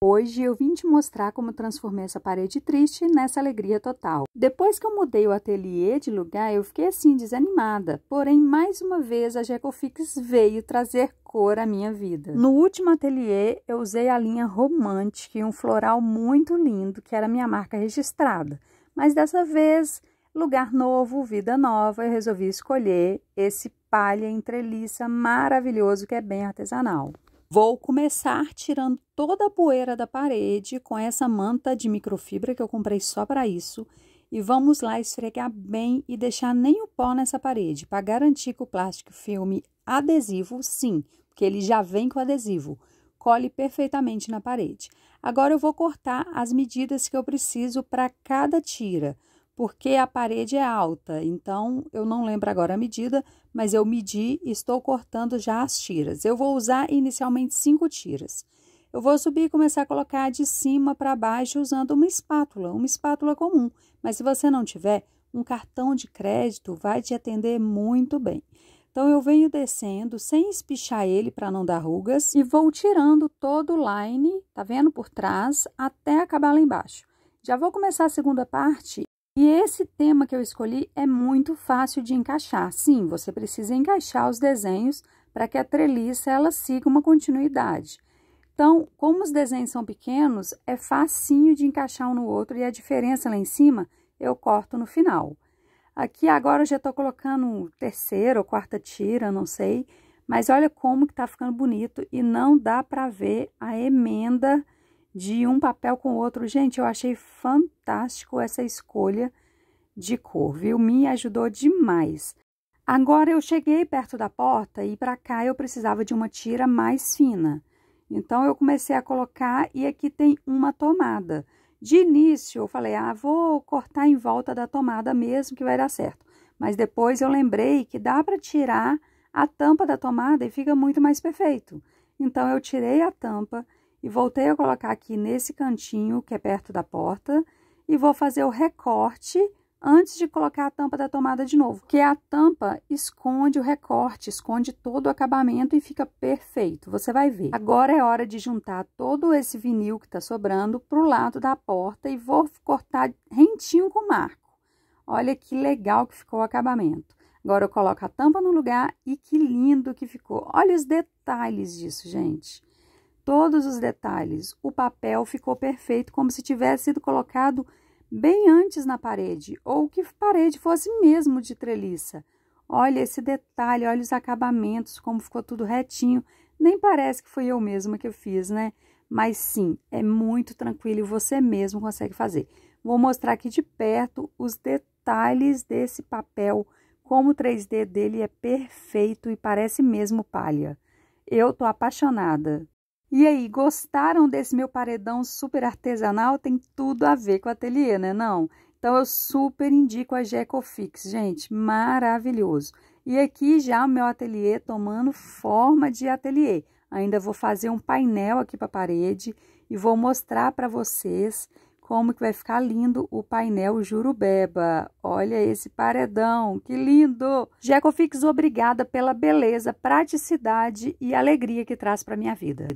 Hoje eu vim te mostrar como transformei essa parede triste nessa alegria total. Depois que eu mudei o ateliê de lugar, eu fiquei assim desanimada. Porém, mais uma vez a Jecofix veio trazer cor à minha vida. No último ateliê, eu usei a linha Romantic, um floral muito lindo, que era minha marca registrada. Mas dessa vez, lugar novo, vida nova, eu resolvi escolher esse palha entreliça maravilhoso que é bem artesanal. Vou começar tirando toda a poeira da parede com essa manta de microfibra que eu comprei só para isso. E vamos lá esfregar bem e deixar nem o pó nessa parede, para garantir que o plástico filme adesivo, sim, porque ele já vem com adesivo, cole perfeitamente na parede. Agora eu vou cortar as medidas que eu preciso para cada tira porque a parede é alta, então eu não lembro agora a medida, mas eu medi e estou cortando já as tiras. Eu vou usar inicialmente cinco tiras. Eu vou subir e começar a colocar de cima para baixo usando uma espátula, uma espátula comum. Mas se você não tiver, um cartão de crédito vai te atender muito bem. Então eu venho descendo sem espichar ele para não dar rugas e vou tirando todo o line, tá vendo por trás, até acabar lá embaixo. Já vou começar a segunda parte e esse tema que eu escolhi é muito fácil de encaixar. Sim, você precisa encaixar os desenhos para que a treliça ela siga uma continuidade. Então, como os desenhos são pequenos, é facinho de encaixar um no outro e a diferença lá em cima eu corto no final. Aqui agora eu já estou colocando terceira ou quarta tira, não sei, mas olha como que está ficando bonito e não dá para ver a emenda de um papel com o outro. Gente, eu achei fantástico essa escolha de cor, viu? Me ajudou demais. Agora eu cheguei perto da porta e para cá eu precisava de uma tira mais fina. Então eu comecei a colocar e aqui tem uma tomada. De início eu falei: "Ah, vou cortar em volta da tomada mesmo que vai dar certo". Mas depois eu lembrei que dá para tirar a tampa da tomada e fica muito mais perfeito. Então eu tirei a tampa e voltei a colocar aqui nesse cantinho que é perto da porta e vou fazer o recorte antes de colocar a tampa da tomada de novo, porque a tampa esconde o recorte, esconde todo o acabamento e fica perfeito, você vai ver. Agora é hora de juntar todo esse vinil que está sobrando para o lado da porta e vou cortar rentinho com o marco. Olha que legal que ficou o acabamento. Agora eu coloco a tampa no lugar e que lindo que ficou. Olha os detalhes disso, gente todos os detalhes. O papel ficou perfeito, como se tivesse sido colocado bem antes na parede, ou que parede fosse mesmo de treliça. Olha esse detalhe, olha os acabamentos, como ficou tudo retinho. Nem parece que foi eu mesma que eu fiz, né? Mas sim, é muito tranquilo e você mesmo consegue fazer. Vou mostrar aqui de perto os detalhes desse papel, como o 3D dele é perfeito e parece mesmo palha. Eu tô apaixonada. E aí, gostaram desse meu paredão super artesanal? Tem tudo a ver com o ateliê, né não? Então, eu super indico a Gecofix, gente, maravilhoso. E aqui já o meu ateliê tomando forma de ateliê. Ainda vou fazer um painel aqui para a parede e vou mostrar para vocês como que vai ficar lindo o painel Jurubeba. Olha esse paredão, que lindo! Gecofix, obrigada pela beleza, praticidade e alegria que traz para minha vida.